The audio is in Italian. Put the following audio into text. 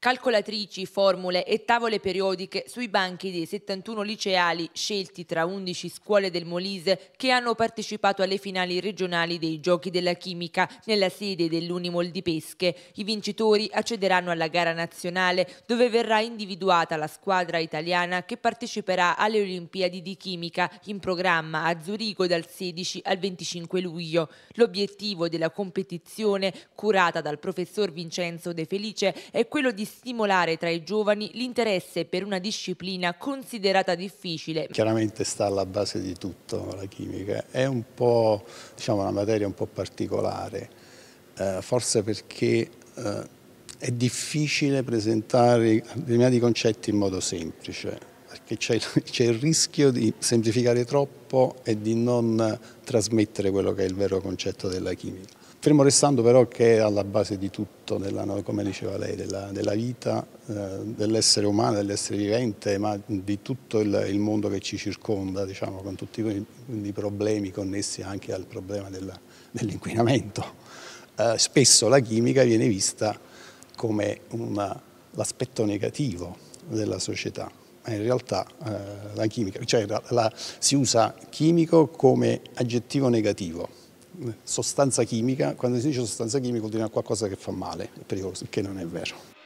calcolatrici, formule e tavole periodiche sui banchi dei 71 liceali scelti tra 11 scuole del Molise che hanno partecipato alle finali regionali dei Giochi della Chimica nella sede dell'Unimol di Pesche. I vincitori accederanno alla gara nazionale dove verrà individuata la squadra italiana che parteciperà alle Olimpiadi di Chimica in programma a Zurigo dal 16 al 25 luglio. L'obiettivo della competizione curata dal professor Vincenzo De Felice è quello di stimolare tra i giovani l'interesse per una disciplina considerata difficile. Chiaramente sta alla base di tutto la chimica, è un po', diciamo, una materia un po' particolare, eh, forse perché eh, è difficile presentare determinati concetti in modo semplice, perché c'è il rischio di semplificare troppo e di non trasmettere quello che è il vero concetto della chimica. Fermo restando però che è alla base di tutto, della, come diceva lei, della, della vita, eh, dell'essere umano, dell'essere vivente, ma di tutto il, il mondo che ci circonda, diciamo, con tutti i, i problemi connessi anche al problema dell'inquinamento. eh, spesso la chimica viene vista come l'aspetto negativo della società, ma in realtà eh, la chimica, cioè la, la, si usa chimico come aggettivo negativo sostanza chimica, quando si dice sostanza chimica vuol dire qualcosa che fa male, pericoloso, il che non è vero.